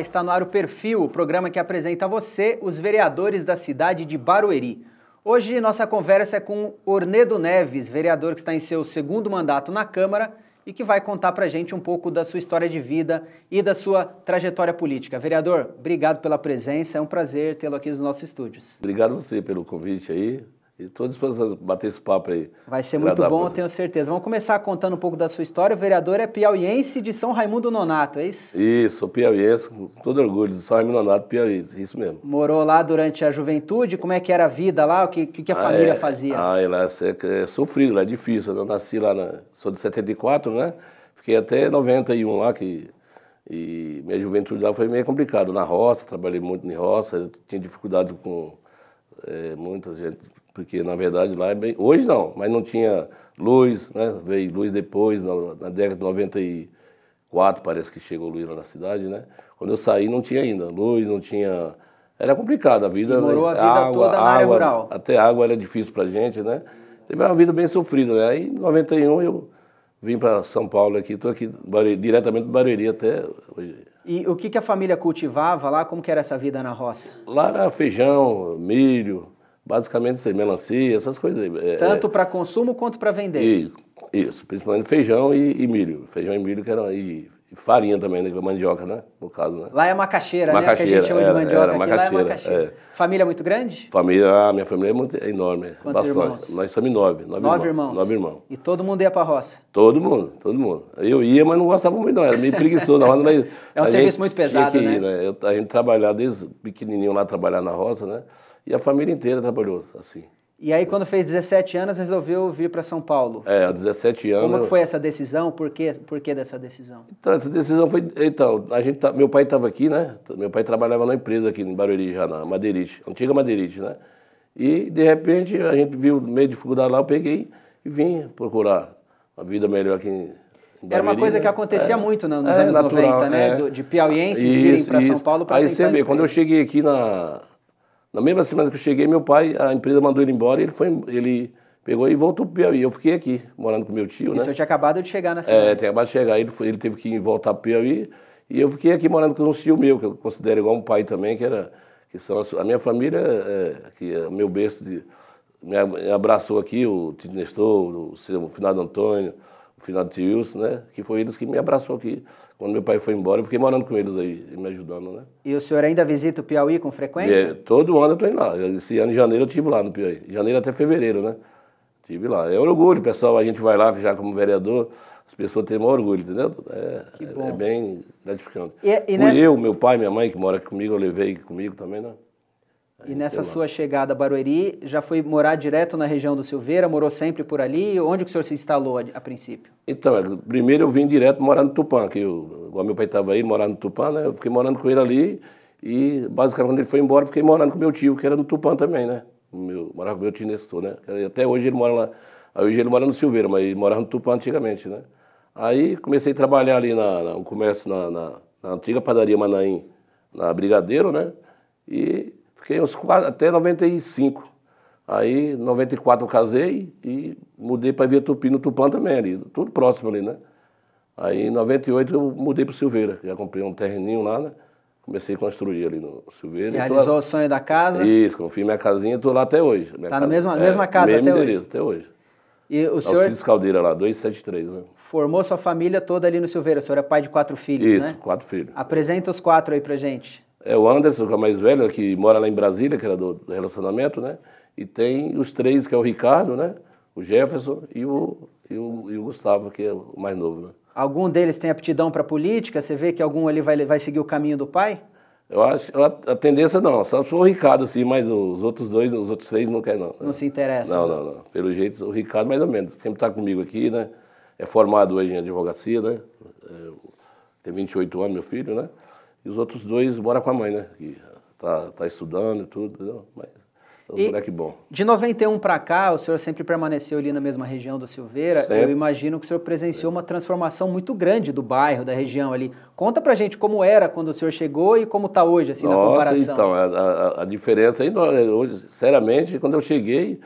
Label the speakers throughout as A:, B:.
A: está no ar o Perfil, o programa que apresenta a você os vereadores da cidade de Barueri. Hoje nossa conversa é com Ornedo Neves, vereador que está em seu segundo mandato na Câmara e que vai contar para gente um pouco da sua história de vida e da sua trajetória política. Vereador, obrigado pela presença, é um prazer tê-lo aqui nos nossos estúdios.
B: Obrigado você pelo convite aí, estou disposto a bater esse papo aí.
A: Vai ser muito bom, tenho certeza. Vamos começar contando um pouco da sua história. O vereador é piauiense de São Raimundo Nonato, é isso?
B: Isso, sou piauiense, com todo orgulho, de São Raimundo Nonato, piauiense, isso mesmo.
A: Morou lá durante a juventude, como é que era a vida lá, o que, que a ah, família é, fazia?
B: Ah, é, lá é, é sofrido, lá é difícil. Eu nasci lá, na, sou de 74, né? Fiquei até 91 lá, que e minha juventude lá foi meio complicada. Na roça, trabalhei muito em roça, tinha dificuldade com é, muita gente, porque na verdade lá é bem. Hoje não, mas não tinha luz, né? Veio luz depois, na, na década de 94, parece que chegou luz lá na cidade, né? Quando eu saí não tinha ainda luz, não tinha. Era complicado a vida. E morou a vida água, toda na água, área rural. Até água era difícil para gente, né? Teve uma vida bem sofrida, né? Aí em 91 eu vim para São Paulo aqui, estou aqui diretamente do Barueri até hoje.
A: E o que, que a família cultivava lá? Como que era essa vida na roça?
B: Lá era feijão, milho, basicamente isso aí, melancia, essas coisas aí. É, Tanto é, para
A: consumo quanto para vender. E,
B: isso, principalmente feijão e, e, milho. Feijão e milho que eram, e, e, farinha também, né, é mandioca, né? No caso, né? Lá
A: é macaxeira, macaxeira né? Que a gente chama era, de mandioca. Era, é macaxeira, é macaxeira. É. Família muito grande?
B: Família, ah, minha família é, muito, enorme. Quantos bastante. Irmãos? Nós somos nove. Nove, nove irmãos. irmãos. Nove irmãos.
A: E todo mundo ia para roça?
B: Todo mundo, todo mundo. Eu ia, mas não gostava muito, não. Era meio preguiçoso. na roça, mas, é um serviço muito pesado, né? Ir, né? Eu, a gente trabalhava desde pequenininho lá, trabalhar na roça, né? E a família inteira trabalhou assim.
A: E aí, quando fez 17 anos, resolveu vir para São Paulo.
B: É, há 17 anos. Como foi essa
A: decisão? Por que, por que dessa decisão?
B: Então, essa decisão foi. Então, a gente tá, meu pai estava aqui, né? Meu pai trabalhava na empresa aqui em Barueri, já na Madeirite, antiga Madeirite, né? E, de repente, a gente viu meio de dificuldade lá, eu peguei e vim procurar uma vida melhor aqui em Barueri, Era uma coisa que né? acontecia é, muito nos é, anos natural, 90, né? É. De
A: piauienses isso, virem para São Paulo para Aí você vê, quando eu
B: cheguei aqui na, na mesma semana que eu cheguei, meu pai, a empresa mandou ele embora, ele foi, ele pegou e voltou para o Piauí. Eu fiquei aqui, morando com meu tio, Isso né? eu tinha
A: acabado de chegar na é, cidade. É, tinha
B: acabado de chegar, ele, foi, ele teve que voltar para o Piauí, e eu fiquei aqui morando com um tio meu, que eu considero igual um pai também, que era que são a minha família, é, que é o meu berço de, me abraçou aqui, o Tito Nestor, o, o Finado Antônio, Finado Wilson, né? Que foi eles que me abraçou aqui. Quando meu pai foi embora, eu fiquei morando com eles aí, me ajudando, né?
A: E o senhor ainda visita o Piauí com frequência? É,
B: todo ano eu estou lá. Esse ano, em janeiro, eu estive lá no Piauí. Janeiro até fevereiro, né? Estive lá. É orgulho, pessoal. A gente vai lá já como vereador, as pessoas têm maior orgulho, entendeu? É, é bem gratificante. E, e Fui nessa... eu, meu pai, minha mãe, que mora aqui comigo, eu levei comigo também, né?
A: É, e nessa sua chegada a Barueri, já foi morar direto na região do Silveira? Morou sempre por ali? Onde que o senhor se instalou a, a princípio?
B: Então, é, primeiro eu vim direto morar no Tupã, que eu, meu pai estava aí, morando no Tupã, né? Eu fiquei morando com ele ali e, basicamente, quando ele foi embora, eu fiquei morando com meu tio, que era no Tupã também, né? Meu, morava com meu tio nesse tour, né? Até hoje ele mora lá. Hoje ele mora no Silveira, mas ele morava no Tupã antigamente, né? Aí comecei a trabalhar ali na, na um comércio na, na, na antiga padaria Manaim, na Brigadeiro, né? E Fiquei uns, até 95. Aí, em 94 eu casei e mudei para Via Tupi, no Tupã também ali, tudo próximo ali, né? Aí, em 98 eu mudei para Silveira, já comprei um terreninho lá, né? Comecei a construir ali no Silveira. Realizou é lá... o
A: sonho da casa? Isso,
B: confirmei minha casinha, estou lá até hoje. Está casa... na mesma, é, mesma casa mesmo até endereço, hoje?
A: até hoje. E o senhor... Alcides
B: Caldeira lá, 273, né?
A: Formou sua família toda ali no Silveira, o senhor é pai de quatro filhos, Isso, né? quatro filhos. Apresenta os quatro aí para gente.
B: É o Anderson, que é o mais velho, que mora lá em Brasília, que era do, relacionamento, né? E tem os três, que é o Ricardo, né? O
A: Jefferson e o, e o, e o Gustavo, que é o mais novo, né? Algum deles tem aptidão para política? Você vê que algum ali vai, vai seguir o caminho do pai? Eu acho, a, a tendência não, só
B: o Ricardo sim, mas os outros dois, os outros três não querem. não. Né?
A: Não se interessa. Não, não,
B: não. Pelo jeito, o Ricardo mais ou menos, sempre está comigo aqui, né? É formado hoje em advocacia, né? É, tem 28 anos, meu filho, né? E os outros dois moram com a mãe, né? Que tá, tá estudando e tudo, entendeu? Mas é um moleque bom.
A: De 91 para cá, o senhor sempre permaneceu ali na mesma região do Silveira. Sempre. Eu imagino que o senhor presenciou uma transformação muito grande do bairro, da região ali. Conta pra gente como era quando o senhor chegou e como tá hoje, assim, Nossa, na comparação. então,
B: a, a, a diferença aí, é hoje, sinceramente, quando eu cheguei,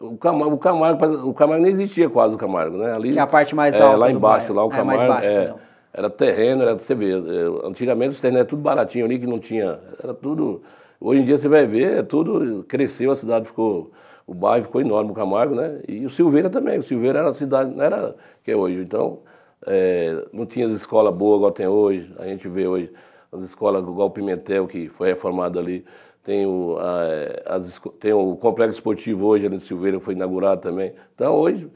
B: o Camargo, o Camargo, o Camargo nem existia quase o Camargo, né? Ali, que é a parte mais é, alta. Lá embaixo, lá o Camargo. Ah, é, mais baixo, é, então era terreno, era, você vê, é, antigamente os terrenos eram tudo baratinho ali, que não tinha, era tudo... Hoje em dia você vai ver, é tudo cresceu, a cidade ficou, o bairro ficou enorme, o Camargo, né? E o Silveira também, o Silveira era a cidade, não era que é hoje. Então, é, não tinha as escolas boas igual tem hoje, a gente vê hoje as escolas igual Pimentel, que foi reformado ali, tem o, a, as, tem o complexo esportivo hoje ali no Silveira, que foi inaugurado também. Então, hoje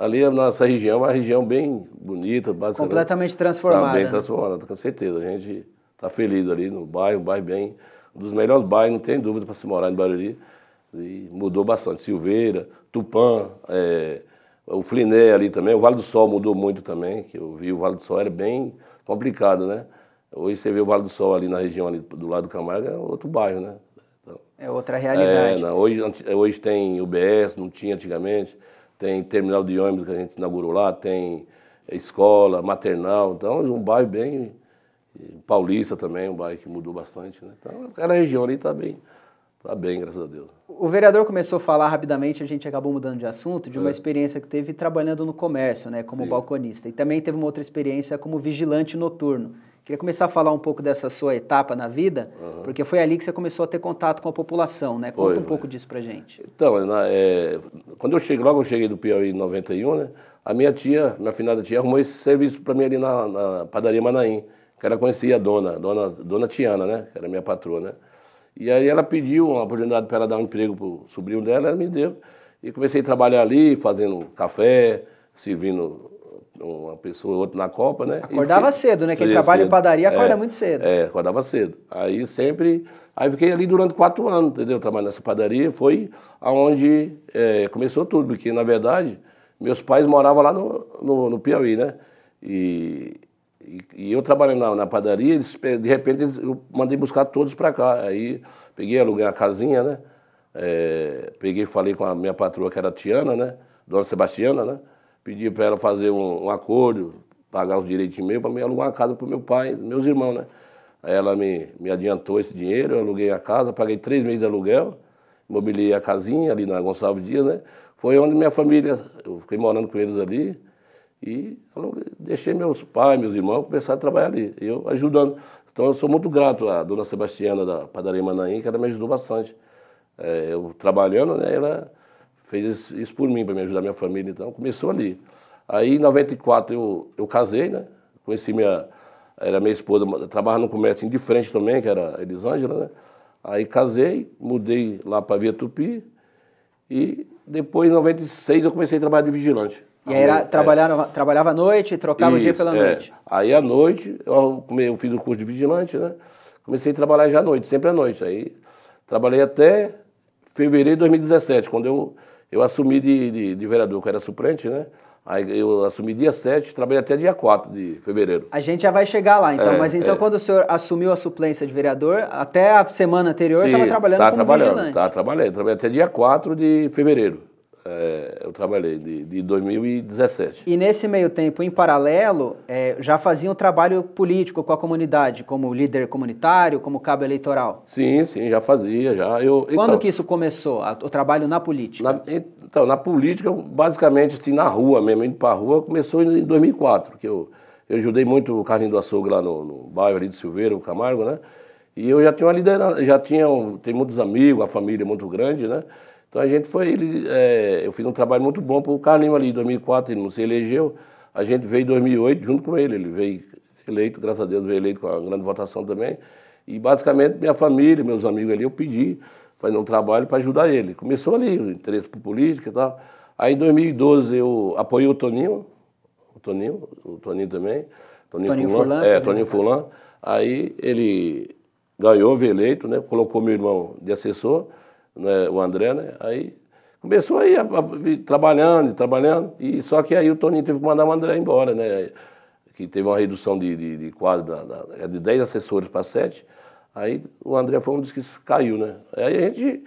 B: ali a nossa região é uma região bem bonita, basicamente. Completamente
A: transformada. Tá bem né?
B: transformada, com certeza. A gente está feliz ali no bairro, um bairro bem. Um dos melhores bairros, não tem dúvida, para se morar em Barueri. E mudou bastante. Silveira, Tupã, é, o Fliné ali também. O Vale do Sol mudou muito também, que eu vi. O Vale do Sol era bem complicado, né? Hoje você vê o Vale do Sol ali na região ali do lado do Camargo, é outro bairro, né?
A: Então, é outra realidade. É, não,
B: hoje, hoje tem UBS, não tinha antigamente tem terminal de ônibus que a gente inaugurou lá, tem escola, maternal, então é um bairro bem paulista também, um bairro que mudou bastante. Né? Então aquela região ali está bem, tá bem, graças a Deus.
A: O vereador começou a falar rapidamente, a gente acabou mudando de assunto, de uma é. experiência que teve trabalhando no comércio, né, como Sim. balconista, e também teve uma outra experiência como vigilante noturno. Queria começar a falar um pouco dessa sua etapa na vida, uhum. porque foi ali que você começou a ter contato com a população, né? Conta foi, um foi. Né? pouco disso pra gente.
B: Então, na, é, quando eu cheguei, logo eu cheguei do Piauí em 91, né? A minha tia, minha finada tia, arrumou esse serviço para mim ali na, na, padaria Manaim, que ela conhecia a dona, dona, dona Tiana, né? Que era minha patroa, né? E aí ela pediu uma oportunidade para ela dar um emprego pro sobrinho dela, ela me deu. E comecei a trabalhar ali, fazendo café, servindo uma pessoa outra na Copa, né? Acordava fiquei, cedo, né? Quem trabalha cedo. em padaria é, acorda é, muito cedo. É, acordava cedo. Aí sempre. Aí fiquei ali durante quatro anos, entendeu? Trabalhando nessa padaria. Foi aonde é, começou tudo, porque na verdade meus pais moravam lá no, no, no Piauí, né? E, e, e, eu trabalhando na, na padaria, eles, de repente eu mandei buscar todos para cá. Aí peguei, aluguei a casinha, né? É, peguei falei com a minha patroa, que era a Tiana, né? Dona Sebastiana, né? pedi para ela fazer um, um acordo, pagar os direitos meus, para me alugar uma casa para meu pai, meus irmãos, né? Aí ela me, me adiantou esse dinheiro, eu aluguei a casa, paguei três meses de aluguel, mobiliei a casinha ali na Gonçalves Dias, né? Foi onde minha família, eu fiquei morando com eles ali, e aluguei, deixei meus pais, meus irmãos, começar a trabalhar ali, eu ajudando. Então eu sou muito grato à dona Sebastiana da Padaria Manaim, que ela me ajudou bastante. É, eu trabalhando, né, ela fez isso por mim, para me ajudar minha família, então começou ali. Aí em 94 eu, eu casei, né? Conheci minha, era minha esposa, trabalhava no comércio de frente também, que era a Elisângela, né? Aí casei, mudei lá para Via Tupi e depois em 96 eu comecei a trabalhar de vigilante. E aí era, é. trabalhava,
A: é. trabalhava à noite, trocava Isso, o dia pela é. noite.
B: Aí à noite, eu, eu fiz o curso de vigilante, né? Comecei a trabalhar já à noite, sempre à noite. Aí trabalhei até fevereiro de 2017, quando eu eu assumi de, de, de vereador, que eu era suplente, né? Aí eu assumi dia 7, trabalhei até dia 4 de fevereiro. A gente já vai chegar
A: lá, então. É, mas então, é. quando o senhor assumiu a suplência de vereador, até a semana anterior estava trabalhando tá como trabalhando, vigilante. Estava
B: tá trabalhando, trabalhei até dia 4 de fevereiro é, eu trabalhei, de, de, 2017.
A: E nesse meio tempo, em paralelo, é, já fazia um trabalho político com a comunidade, como líder comunitário, como cabo eleitoral? Sim,
B: sim, já fazia, já. Eu,
A: então, Quando então, que isso começou, o trabalho na política? Na, então, na política, basicamente,
B: assim, na rua mesmo, indo para a rua, começou em 2004, que eu, eu ajudei muito o Carlinho do Açougue lá no, no bairro ali de Silveira, o Camargo, né? E eu já tinha uma liderança, já tinha, um, tem muitos amigos, a família é muito grande, né? Então a gente foi, ele, é, eu fiz um trabalho muito bom para o Carlinho ali, em 2004 ele não se elegeu, a gente veio em 2008 junto com ele, ele veio eleito, graças a Deus veio eleito com uma grande votação também, e basicamente minha família, meus amigos ali, eu pedi, fazer um trabalho para ajudar ele. Começou ali, o interesse por política e tal. Aí em 2012 eu apoiei o Toninho, o Toninho, o Toninho também, Toninho, Toninho Fulan, Fulan, é, né? Toninho Fulan. Aí ele ganhou, veio eleito, né? Colocou meu irmão de assessor né, o André, né? Aí começou aí a, a, trabalhando, trabalhando, e só que aí o Toninho teve que mandar o André embora, né? Que teve uma redução de, de, de quadro, da, é de 10 assessores para 7. Aí o André foi um dos que caiu, né? Aí a gente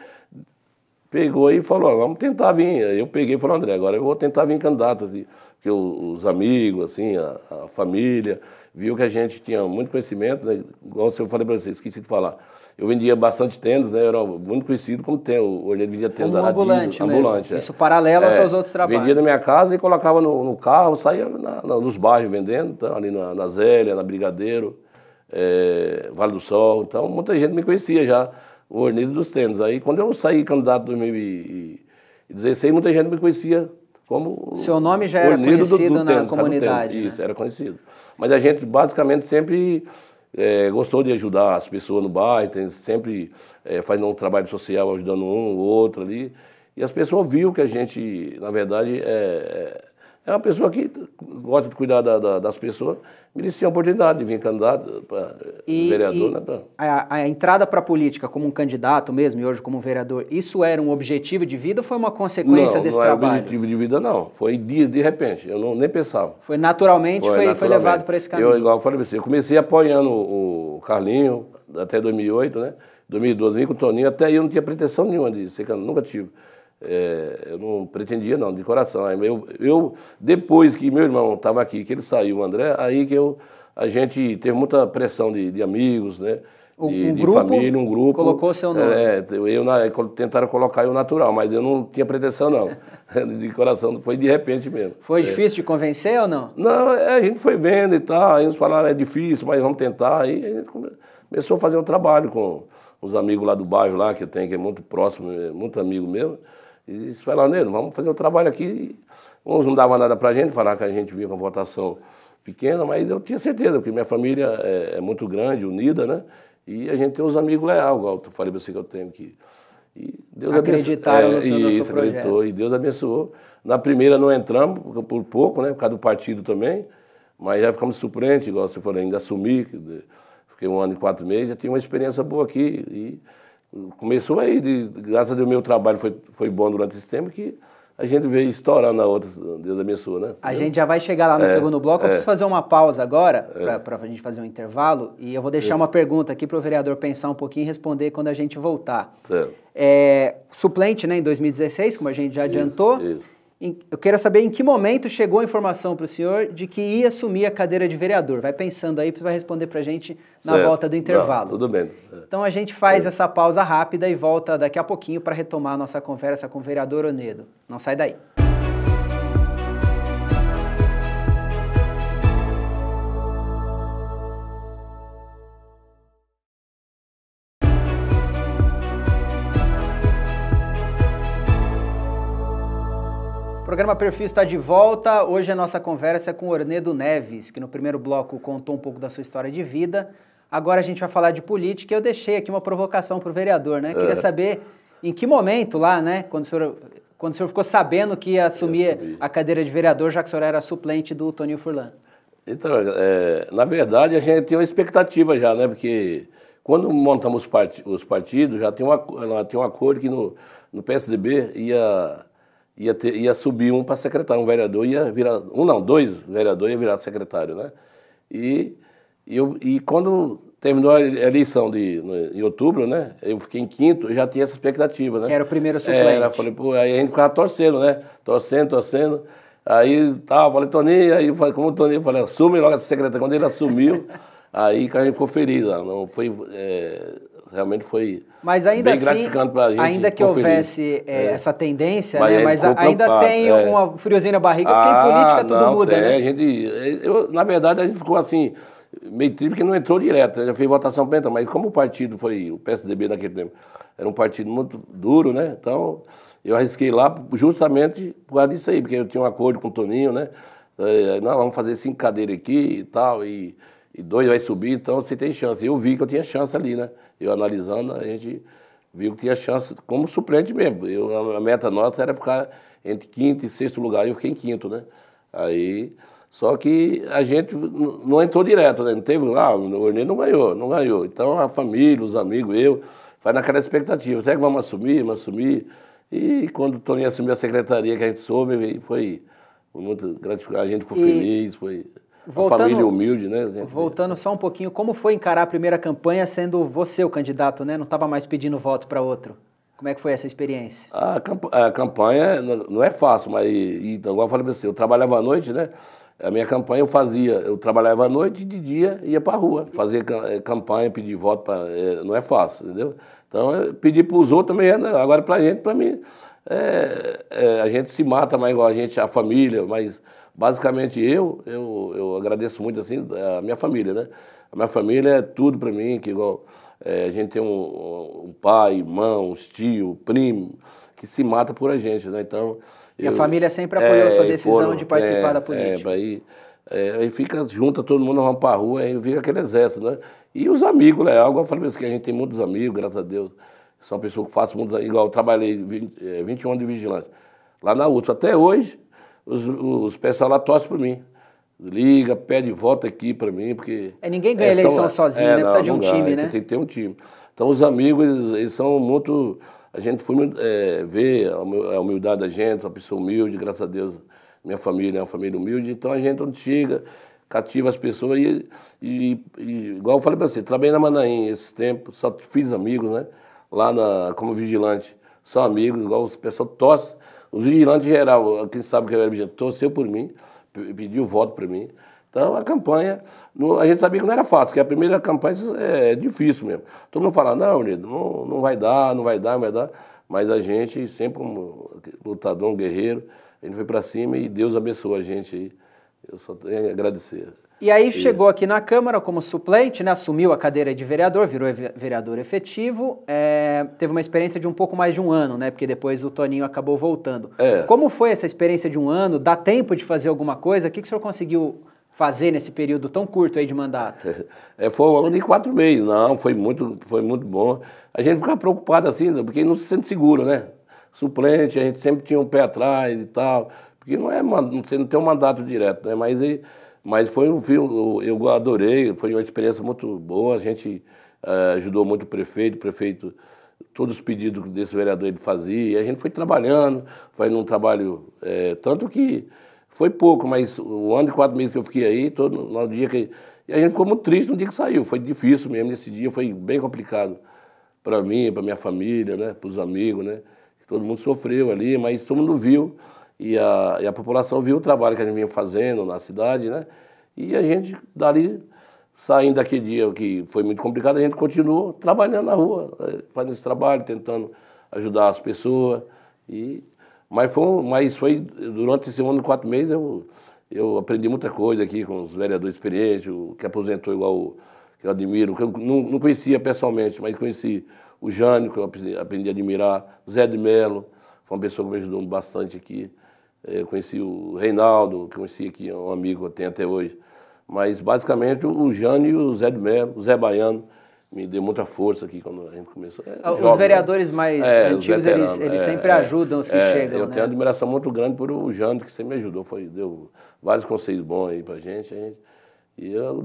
B: pegou e falou, ah, vamos tentar vir. Eu peguei e falei, André, agora eu vou tentar vir candidato, assim, porque os amigos, assim, a, a, família, viu que a gente tinha muito conhecimento, né? Igual eu falei para vocês, esqueci de falar. Eu vendia bastante tênis, né? Eu era muito conhecido como tênis. o eu vendia tênis como ambulante, adido, né? ambulante é. Isso paralelo é, aos seus outros trabalhos. Vendia na minha casa e colocava no, no carro, saía na, na, nos bairros vendendo, então, ali na, na Zélia, na Brigadeiro, é, Vale do Sol. Então, muita gente me conhecia já, o Ornido dos Tênis. Aí, quando eu saí candidato em 2016, muita gente me conhecia como
A: Seu nome já era conhecido do, do na comunidade.
B: Né? Isso, era conhecido. Mas a gente basicamente sempre é, gostou de ajudar as pessoas no bairro, tem, sempre é, fazendo um trabalho social, ajudando um ou outro ali. E as pessoas viu que a gente, na verdade, é, é é uma pessoa que gosta de cuidar da, da, das pessoas, merecia a oportunidade de vir candidato para vereador. E né, pra...
A: a, a, entrada para a política como um candidato mesmo e hoje como vereador, isso era um objetivo de vida ou foi uma consequência não, desse não trabalho? Não, não era
B: objetivo de vida, não. Foi de, de repente, eu não, nem pensava.
A: Foi naturalmente, foi, foi, naturalmente. foi levado para esse caminho. Eu,
B: igual eu falei para você, eu comecei apoiando o Carlinho até 2008, né? 2012, vim com o Toninho, até eu não tinha pretensão nenhuma de ser candidato, nunca tive. É, eu não pretendia, não, de coração. Eu, eu depois que meu irmão estava aqui, que ele saiu, o André, aí que eu, a gente teve muita pressão de, de amigos, né? de, um de família, um grupo. Colocou seu nome. É, eu, na, tentaram colocar eu natural, mas eu não tinha pretensão, não. de coração, foi de
A: repente mesmo. Foi é. difícil de convencer ou não?
B: Não, é, a gente foi vendo e tal, aí eles falaram, é difícil, mas vamos tentar. Aí a gente começou a fazer um trabalho com os amigos lá do bairro, lá que tem, que é muito próximo, é muito amigo mesmo. E disse, mesmo vamos fazer um trabalho aqui. Uns não davam nada para a gente, falar que a gente vinha com votação pequena, mas eu tinha certeza, porque minha família é, é muito grande, unida, né? E a gente tem uns amigos leal, igual eu falei para você que eu tenho que. E Deus Acreditaram no é, seu, é, isso, projeto. acreditou, e Deus abençoou. Na primeira não entramos, por pouco, né? Por causa do partido também, mas já ficamos surpreendidos igual você falou, ainda assumi, fiquei um ano e quatro meses, já tinha uma experiência boa aqui. E começou aí, de, graças a Deus, meu trabalho foi, foi bom durante esse tempo, que a gente veio estourar na outra, Deus abençoe, né? A gente já vai chegar
A: lá no é, segundo bloco. Eu é. preciso fazer uma pausa agora, é. para a gente fazer um intervalo, e eu vou deixar é. uma pergunta aqui para o vereador pensar um pouquinho e responder quando a gente voltar. Certo. É, suplente, né, em 2016, como a gente já adiantou. Isso, isso eu quero saber em que momento chegou a informação para o senhor de que ia assumir a cadeira de vereador. Vai pensando aí, vai responder para a gente na volta do intervalo.
B: Não, tudo bem. É.
A: Então a gente faz é. essa pausa rápida e volta daqui a pouquinho para retomar a nossa conversa com o vereador Onedo. Não sai daí. O programa Perfil está de volta. Hoje a nossa conversa é com Ornedo Neves, que no primeiro bloco contou um pouco da sua história de vida. Agora a gente vai falar de política. Eu deixei aqui uma provocação para o vereador, né? Queria é. saber em que momento lá, né, quando o senhor, quando o senhor ficou sabendo que ia assumir a cadeira de vereador, já que o senhor era suplente do Toninho Furlan.
B: Então, é, na verdade, a gente tinha uma expectativa já, né? Porque quando montamos os partidos, já tem, uma, tem um acordo que no, no PSDB ia ia, ter, ia subir um para secretário, um vereador ia virar, um não, dois vereadores ia virar secretário, né? E, e, eu, e quando terminou a eleição de, no, em outubro, né? Eu fiquei em quinto, e já tinha essa expectativa, né? Que era o primeiro é, suplente. É, falei, pô, aí a gente ficava torcendo, né? Torcendo, torcendo. Aí tava tá, falei, Toninho, aí como o Toninho, falei, assume logo essa secretária. Quando ele assumiu, Aí que a gente não foi, é, realmente foi
A: mas ainda bem assim, gratificante para a gente. Ainda que houvesse é, é, essa tendência, mas, né? mas ainda tem é. uma friozinha na barriga, porque ah, em política tudo não, muda, tem, né? A
B: gente, eu, na verdade, a gente ficou assim, meio triste porque não entrou direto, né, já fez votação para entrar, mas como o partido foi, o PSDB naquele tempo, era um partido muito duro, né? Então, eu arrisquei lá justamente por causa disso aí, porque eu tinha um acordo com o Toninho, né? não vamos fazer cinco cadeiras aqui e tal, e e dois vai subir, então você tem chance. Eu vi que eu tinha chance ali, né? Eu analisando, a gente viu que tinha chance como suplente mesmo. Eu, a meta nossa era ficar entre quinto e sexto lugar, eu fiquei em quinto, né? Aí, só que a gente não entrou direto, né? Não teve lá, ah, o Ornei não ganhou, não ganhou. Então a família, os amigos, eu, faz naquela expectativa, será que vamos assumir, vamos assumir? E quando o Toninho assumiu a secretaria que a gente soube, foi muito gratificante, a gente ficou e... feliz, foi voltando, a família humilde, né?
A: Voltando só um pouquinho, como foi encarar a primeira campanha sendo você o candidato, né? Não estava mais pedindo voto para outro. Como é que foi essa experiência? A,
B: camp a campanha não é fácil, mas então, igual eu falei para você, eu trabalhava à noite, né? A minha campanha eu fazia, eu trabalhava à noite e de dia ia para a rua. fazia eh, campanha, pedir voto, é, não é fácil, entendeu? Então, pedir para os outros também né? agora para a gente, para mim, é, é, a gente se mata mais igual a gente, a família, mas basicamente eu, eu, eu agradeço muito assim a minha família, né? A minha família é tudo para mim, que igual é, a gente tem um, um pai, irmão tio, primo, que se mata por a gente, né? Então. E eu, a família sempre apoiou é, sua decisão foram, de participar é, da política. É, aí, é, aí fica, junta todo mundo, rampa a rua, aí fica aquele exército, né? E os amigos, né? Algo eu falei mesmo que a gente tem muitos amigos, graças a Deus. Sou uma pessoa que faço muito. Igual eu trabalhei 20, 21 eh, anos de vigilante Lá na UTS. Até hoje, os, os pessoal lá torce para mim. Liga, pede voto aqui para mim, porque... É, ninguém ganha é, eleição são, sozinho, é, né? Precisa não, de um time, né? Tem que ter um time. Então, os amigos, eles, eles são muito... A gente foi é, ver a humildade da gente, uma pessoa humilde, graças a Deus, minha família é uma família humilde. Então, a gente, onde chega, cativa as pessoas. E, e, e igual eu falei para você, trabalhei na Manaim esses tempos, só fiz amigos, né? Lá na, como vigilante, só amigos, igual o pessoal tosse os vigilantes geral, quem sabe que eu era vigilante, torceu por mim, pediu voto para mim. Então, a campanha, a gente sabia que não era fácil, que a primeira campanha é, é difícil mesmo. Todo mundo fala, não, Unido, não, não vai dar, não vai dar, não vai dar. Mas a gente, sempre um lutador, um guerreiro, a gente foi para cima e Deus abençoou a gente aí. Eu só tenho a agradecer.
A: E aí e... chegou aqui na Câmara como suplente, né, assumiu a cadeira de vereador, virou vereador efetivo, é, teve uma experiência de um pouco mais de um ano, né, porque depois o Toninho acabou voltando. É. Como foi essa experiência de um ano? Dá tempo de fazer alguma coisa? O que, que o senhor conseguiu fazer nesse período tão curto aí de mandato?
B: É, foi um ano e quatro meses, não, foi muito, foi muito bom. A gente fica preocupado assim, né, porque não se sente seguro, né? Suplente, a gente sempre tinha um pé atrás e tal, porque não é, você não tem um mandato direto, né? Mas aí, mas foi um filme, eu adorei, foi uma experiência muito boa, a gente uh, ajudou muito o prefeito, o prefeito, todos os pedidos desse vereador ele fazia, e a gente foi trabalhando, fazendo um trabalho, é, tanto que foi pouco, mas o ano e quatro meses que eu fiquei aí, todo, no dia que... E a gente ficou muito triste no dia que saiu, foi difícil mesmo, nesse dia foi bem complicado para mim, para minha família, né, para os amigos, né, todo mundo sofreu ali, mas todo mundo viu e a, e a população viu o trabalho que a gente vinha fazendo na cidade, né? E a gente, dali, saindo daquele dia que foi muito complicado, a gente continuou trabalhando na rua, eh, fazendo esse trabalho, tentando ajudar as pessoas. E, mas, foi, mas foi durante esse ano de quatro meses, eu, eu aprendi muita coisa aqui com os vereadores experientes, o que aposentou igual o que eu admiro, que eu não, não conhecia pessoalmente, mas conheci o Jânio, que eu aprendi a admirar, Zé de Melo, foi uma pessoa que me ajudou bastante aqui. É, eu conheci o Reinaldo, que conheci aqui, é um amigo que eu tenho até hoje. Mas basicamente o Jânio e o Zé do Mer, o Zé Baiano, me deu muita força aqui quando a gente começou. É, os né? vereadores né? mais é, antigos, eles, eles é, sempre é. ajudam os que chegam. Eu né? tenho admiração muito grande por o Jânio, que sempre me ajudou, foi, deu vários conselhos bons aí pra gente. A gente e eu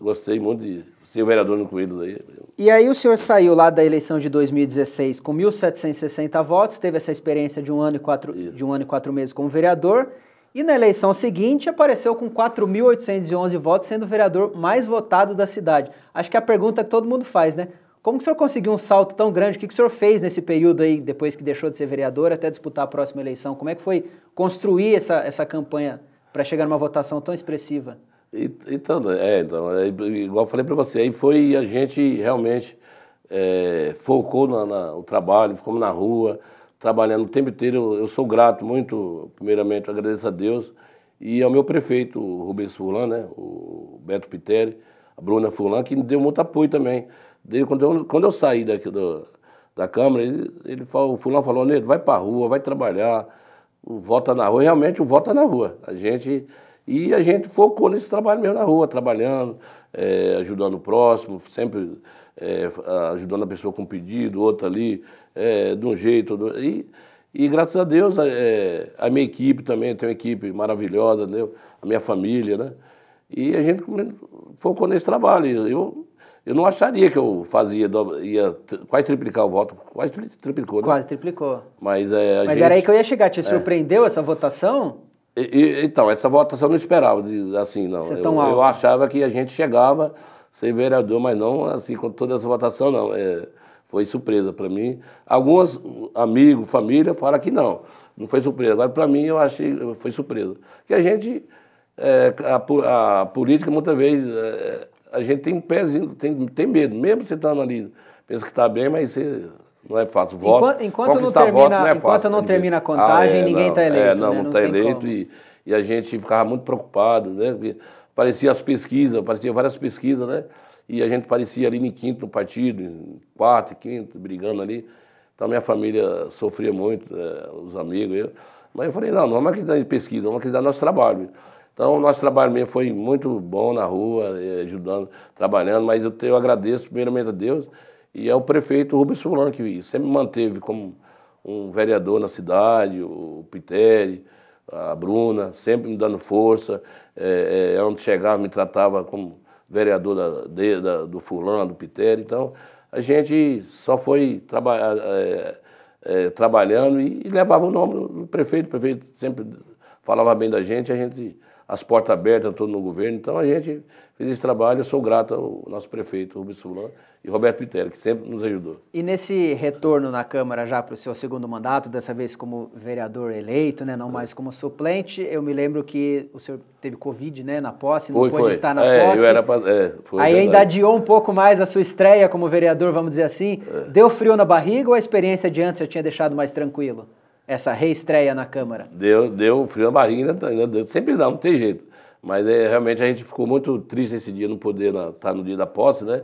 B: gostei muito de ser vereador no Coelho aí
A: E aí o senhor saiu lá da eleição de 2016 com 1.760 votos, teve essa experiência de um ano e quatro, de um ano e quatro meses como vereador, e na eleição seguinte apareceu com 4.811 votos, sendo o vereador mais votado da cidade. Acho que é a pergunta que todo mundo faz, né? Como que o senhor conseguiu um salto tão grande? O que, que o senhor fez nesse período aí, depois que deixou de ser vereador até disputar a próxima eleição? Como é que foi construir essa, essa campanha para chegar numa votação tão expressiva?
B: Então, é, então, é, igual eu falei para você, aí foi a gente realmente é, focou na, na, o trabalho, ficamos na rua, trabalhando o tempo inteiro. Eu, eu sou grato muito, primeiramente, agradeço a Deus e ao meu prefeito, o Rubens Fulan, né, o Beto Piteri, a Bruna Fulan, que me deu muito apoio também. Desde quando, eu, quando eu saí daqui do, da Câmara, ele, ele falou, o Fulan falou, Neto, vai para a rua, vai trabalhar, o voto na rua. realmente o voto na rua. A gente e a gente focou nesse trabalho mesmo na rua, trabalhando, é, ajudando o próximo, sempre é, ajudando a pessoa com um pedido, outra ali, é, de um jeito. Do... E, e graças a Deus, a minha equipe também, tem uma equipe maravilhosa, né? a minha família, né? E a gente focou nesse trabalho. Eu, eu não acharia que eu fazia, ia quase triplicar o voto. Quase triplicou, né? Quase triplicou. Mas, é, Mas gente... era aí que eu ia chegar. Te é.
A: surpreendeu essa votação?
B: E, então, essa votação eu não esperava, assim, não. Ser tão eu, alto. eu achava que a gente chegava ser vereador, mas não assim com toda essa votação, não. É, foi surpresa para mim. Alguns amigos, família, falam que não, não foi surpresa. Agora, para mim, eu achei foi surpresa. Que a gente, é, a, a, política, muitas vezes, é, a gente tem um pezinho, tem, tem medo, mesmo você estando tá ali, pensa que está bem, mas você não é fácil. Voto, enquanto, enquanto não termina, voto não é enquanto fácil. Enquanto não
A: termina a contagem, ah, é, ninguém está é, eleito. É, não, né? não está eleito
B: e, e, a gente ficava muito preocupado, né? parecia as pesquisas, parecia várias pesquisas, né? E a gente parecia ali em quinto no partido, em quarto, quinto, brigando ali. Então minha família sofria muito, né? os amigos, eu. Mas eu falei, não, não é uma questão de pesquisa, é uma questão do nosso trabalho. Então, o nosso trabalho mesmo foi muito bom na rua, eh, ajudando, trabalhando, mas eu, eu agradeço primeiramente a Deus e é o prefeito Rubens Fulano que sempre manteve como um vereador na cidade, o Piteri, a Bruna, sempre me dando força. É, é, é, onde chegava, me tratava como vereador da, de, da, do Fulano, do Piteri. Então, a gente só foi traba é, é, trabalhando e, e, levava o nome do prefeito. O prefeito sempre falava bem da gente, a gente as portas abertas, todo no governo. Então a gente fez esse trabalho, eu sou grato ao nosso prefeito Rubens Fulan e Roberto Piteri, que sempre nos ajudou.
A: E nesse retorno na Câmara já para o seu segundo mandato, dessa vez como vereador eleito, né, não mais como suplente, eu me lembro que o senhor teve Covid né, na posse, foi, não pôde estar na é, posse. Eu era, é, foi, Aí ainda adiou um pouco mais a sua estreia como vereador, vamos dizer assim. É. Deu frio na barriga ou a experiência de antes já tinha deixado mais tranquilo? essa reestreia na Câmara?
B: Deu, deu frio na barriga, ainda, né, deu, sempre dá, não tem jeito. Mas é, realmente a gente ficou muito triste esse dia, não poder estar tá no dia da posse, né?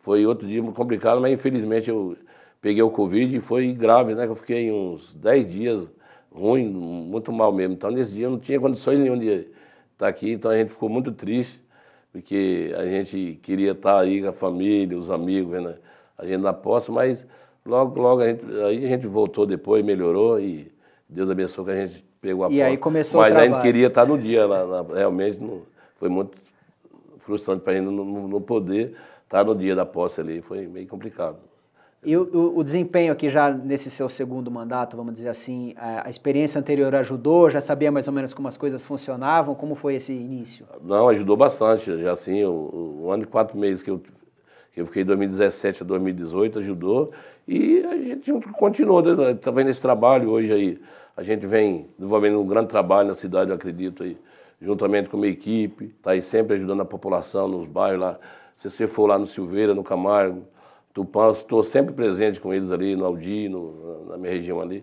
B: Foi outro dia complicado, mas infelizmente eu peguei o Covid e foi grave, né? Eu fiquei uns 10 dias ruim, muito mal mesmo. Então nesse dia eu não tinha condições nenhum de estar tá aqui, então a gente ficou muito triste, porque a gente queria estar tá aí com a família, os amigos, A gente na posse, mas Logo, logo, a gente, aí a gente voltou depois, melhorou e Deus abençoou que a gente pegou a e porta. Aí começou Mas o trabalho. a gente queria estar no dia, lá, lá realmente não, foi muito frustrante para a gente não, não, poder estar no dia da posse ali, foi meio complicado.
A: E o, o, desempenho aqui já nesse seu segundo mandato, vamos dizer assim, a, experiência anterior ajudou? Já sabia mais ou menos como as coisas funcionavam? Como foi esse início?
B: Não, ajudou bastante. Já assim, um ano e quatro meses que eu, que eu fiquei 2017 a 2018 ajudou.
A: E a gente
B: continuou, está né, né, vendo esse trabalho hoje aí. A gente vem desenvolvendo um grande trabalho na cidade, eu acredito aí, juntamente com a minha equipe, está aí sempre ajudando a população nos bairros lá. Se você for lá no Silveira, no Camargo, Tupã, estou sempre presente com eles ali, no Aldi, no, na minha região ali.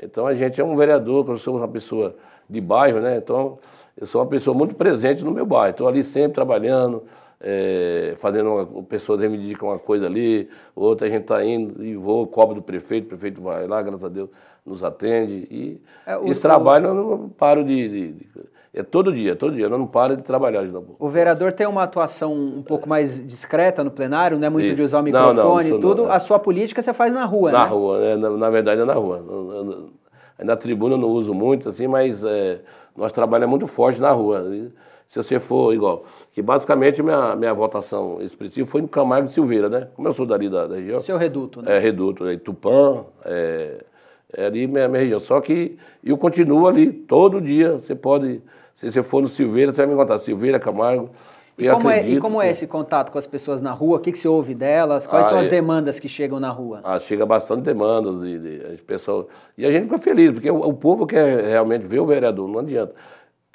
B: Então a gente é um vereador, eu sou uma pessoa de bairro, né? Então eu sou uma pessoa muito presente no meu bairro. Estou ali sempre trabalhando, é, fazendo uma pessoa reivindica uma coisa ali, outra a gente está indo e vou, cobra do prefeito, o prefeito vai lá, graças a Deus, nos atende. E
A: é, o, esse trabalho o, eu
B: não paro de, de, de, É todo dia, todo dia, eu não paro de trabalhar de novo.
A: O vereador tem uma atuação um pouco mais discreta no plenário, não é muito de usar o microfone não, não, e tudo. Não, é. a sua política você faz na rua, na né?
B: Rua, é, na rua, na verdade é na rua. Na, na tribuna eu não uso muito, assim, mas é, nós trabalhamos muito forte na rua. E, né? se você for igual. Que basicamente minha, minha votação expressiva foi no Camargo e Silveira, né? Como eu sou dali da, da região. Seu reduto, né? É, reduto, né? Tupã, é, é ali minha, minha região. Só que eu continuo ali todo dia. Você pode, se você for no Silveira, você vai me encontrar. Silveira, Camargo. E como, é, e como
A: é que... é esse contato com as pessoas na rua? O que, que se ouve delas? Quais ah, são as é... demandas que chegam na rua?
B: Ah, chega bastante demandas de, de, de E a gente fica feliz, porque o, o, povo quer realmente ver o vereador, não adianta.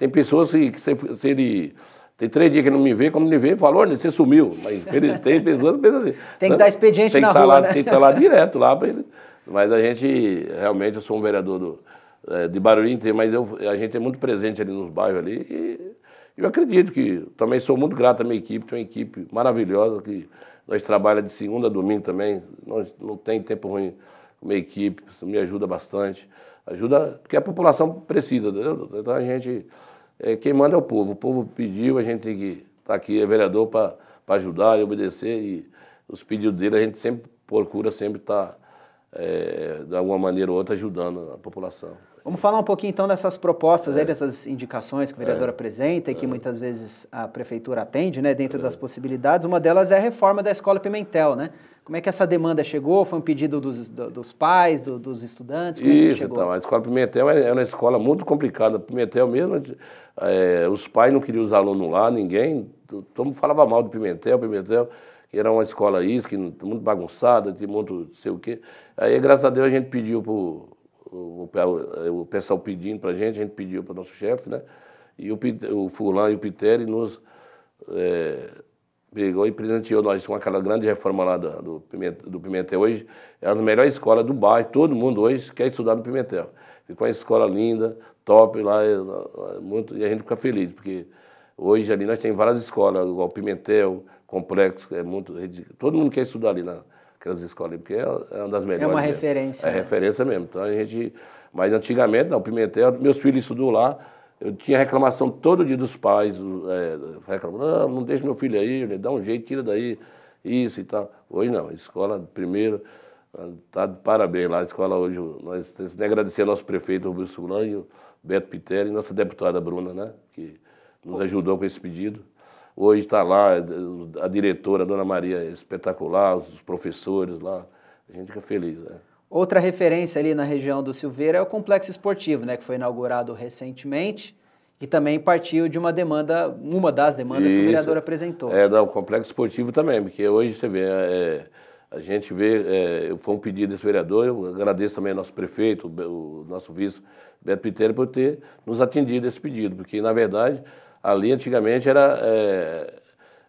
B: Tem pessoas que, que se, se, ele. Tem três dias que não me vê, quando me vê, falou, você sumiu. Mas ele, tem pessoas que pensam assim. tem que né? dar expediente tem na tá rua, lá, né? Tem que estar tá lá direto, lá para ele. Mas a gente, realmente, eu sou um vereador do, é, de Barulho inteiro, mas eu, a gente é muito presente ali nos bairros ali. E eu acredito que também sou muito grato à minha equipe, tem uma equipe maravilhosa que nós trabalhamos de segunda a domingo também. Nós não tem tempo ruim com minha equipe, isso me ajuda bastante. Ajuda porque a população precisa, entendeu? Então a gente é, quem manda é o povo. O povo pediu, a gente tem que estar tá aqui, é vereador, para ajudar e obedecer. E os pedidos dele a gente sempre procura sempre estar, tá, é, de alguma maneira ou outra, ajudando a população.
A: Vamos falar um pouquinho então dessas propostas, aí, é. dessas indicações que o vereador é. apresenta e que é. muitas vezes a prefeitura atende, né, dentro das possibilidades. Uma delas é a reforma da escola Pimentel, né? Como é que essa demanda chegou? Foi um pedido dos, dos pais, do, dos estudantes? Como isso, isso então.
B: A escola Pimentel é uma escola muito complicada. Pimentel mesmo, é, os pais não queriam os alunos lá, ninguém. Todo mundo falava mal de Pimentel, Pimentel. Era uma escola isso, que muito bagunçada, tinha muito sei o quê. Aí, graças a Deus, a gente pediu para o, o, pessoal pedindo para a gente, a gente pediu para o nosso chefe, né? E o, o e o Piteri nos é, pegou e presenteou nós com aquela grande reforma lá do, do, Pimentel, do Pimentel. Hoje é a melhor escola do bairro, todo mundo hoje quer estudar no Pimentel. Ficou uma escola linda, top lá, é, é, muito, e a gente fica feliz, porque hoje ali nós temos várias escolas, igual Pimentel, Complexo, é muito, todo mundo quer estudar ali na, aquelas escolas, porque é, é uma das melhores. É uma né? referência. É, é referência mesmo. Então a gente. Mas antigamente, não, Pimentel, meus filhos estudou lá, eu tinha reclamação todo dia dos pais, é, reclamando, não, ah, não deixa meu filho aí, né? dá um jeito, tira daí, isso e tal. Hoje não, escola primeiro, tá de parabéns lá, a escola hoje, nós temos que agradecer ao nosso prefeito Rubens Sulan Beto Pitelli, e nossa deputada Bruna, né, que nos ajudou com esse pedido. Hoje está lá eh, a diretora, a dona Maria, espetacular, os professores lá. A gente fica feliz. Né?
A: Outra referência ali na região do Silveira é o complexo esportivo, né, que foi inaugurado recentemente e também partiu de uma demanda, uma das demandas Isso, que o vereador apresentou. É,
B: o complexo esportivo também, porque hoje você vê, é, é a gente vê, é, foi um pedido desse vereador, eu agradeço também ao nosso prefeito, o, nosso vice, Beto Piteiro, por ter nos atendido esse pedido, porque, na verdade, ali antigamente era. É,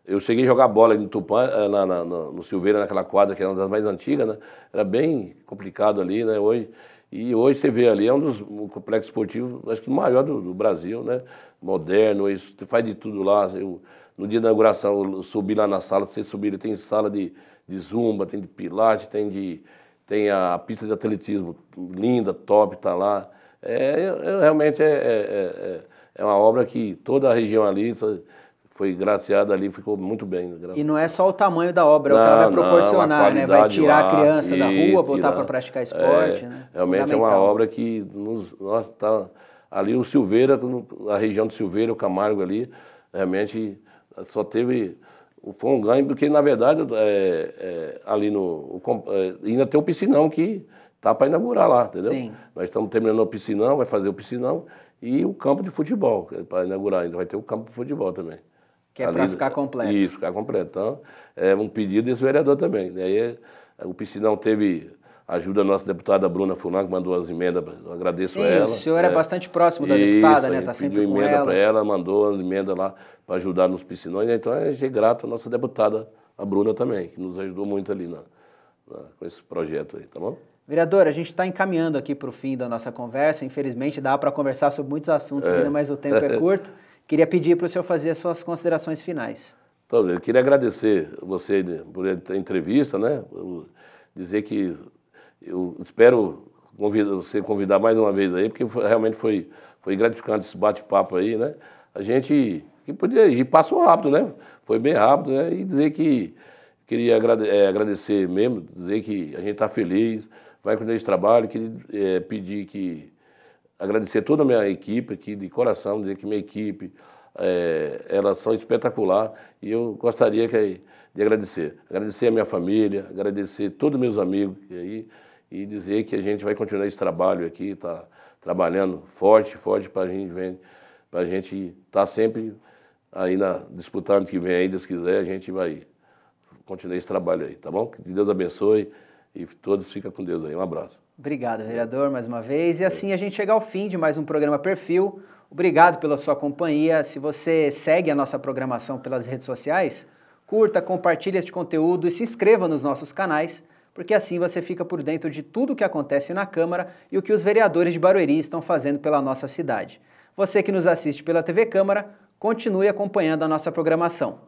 B: eu cheguei a jogar bola no Tupã, eh, na, na, no Silveira, naquela quadra, que era uma das mais antigas, né? Era bem complicado ali, né? Hoje, e hoje você vê ali, é um dos um complexos esportivos, acho que o maior do, do, Brasil, né? Moderno, isso, faz de tudo lá. Eu, no dia da inauguração, eu subi lá na sala, você subir, tem sala de, de zumba, tem de pilates, tem, de, tem a pista de atletismo linda, top, tá lá. É, é, é realmente é, é, é é uma obra que toda a região ali foi graciada ali, ficou muito bem.
A: E não é só o tamanho da obra, é não, o cara vai proporcionar, não, né? Vai tirar lá, a criança da rua, voltar para praticar é, esporte, é, né? Realmente é uma obra
B: que nos, nós tá ali o Silveira, a região de Silveira, o Camargo ali, realmente só teve foi um ganho porque na verdade é, é, ali no o, é, ainda tem o piscinão que tá para inaugurar lá, entendeu? Sim. Nós estamos terminando o piscinão, vai fazer o piscinão e o campo de futebol, é para inaugurar ainda, vai ter o campo de futebol também. Que é para ficar completo. Isso, ficar completo. Então, é um pedido desse vereador também. Daí, aí, o Piscinão teve ajuda a nossa deputada Bruna Fulan, que mandou as emendas, eu agradeço Sim, a ela. o senhor é, é bastante próximo da deputada, isso, né? Está sempre pediu com emenda para ela, mandou as emendas lá para ajudar nos piscinões. Né? Então, a gente é grato à nossa deputada, a Bruna também, que nos ajudou muito ali na, na, com esse projeto aí, tá bom?
A: Vereador, a gente está encaminhando aqui para o fim da nossa conversa. Infelizmente, dá para conversar sobre muitos assuntos é. ainda, né? mas o tempo é curto. Queria pedir para o senhor fazer as suas considerações finais.
B: Então, eu queria agradecer você por a entrevista, né? dizer que eu espero convidar você convidar mais uma vez aí, porque foi, realmente foi, foi gratificante esse bate-papo aí, né? A gente que podia, e passou rápido, né? Foi bem rápido, né? E dizer que queria é, agradecer mesmo, dizer que a gente está feliz, vai continuar esse trabalho, queria é, pedir que agradecer toda a minha equipe aqui de coração, dizer que minha equipe é, elas são espetacular e eu gostaria que, de agradecer, agradecer a minha família, agradecer todos meus amigos e aí e dizer que a gente vai continuar esse trabalho aqui, está trabalhando forte, forte para a gente para a gente estar tá sempre aí na disputando que vem aí, Deus quiser, a gente vai continuar esse trabalho aí, tá bom? Que Deus abençoe. E todos ficam com Deus aí. Um abraço.
A: Obrigado, vereador, mais uma vez. E assim a gente chega ao fim de mais um programa Perfil. Obrigado pela sua companhia. Se você segue a nossa programação pelas redes sociais, curta, compartilhe este conteúdo e se inscreva nos nossos canais, porque assim você fica por dentro de tudo o que acontece na Câmara e o que os vereadores de Barueri estão fazendo pela nossa cidade. Você que nos assiste pela TV Câmara, continue acompanhando a nossa programação.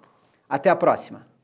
A: Até a próxima!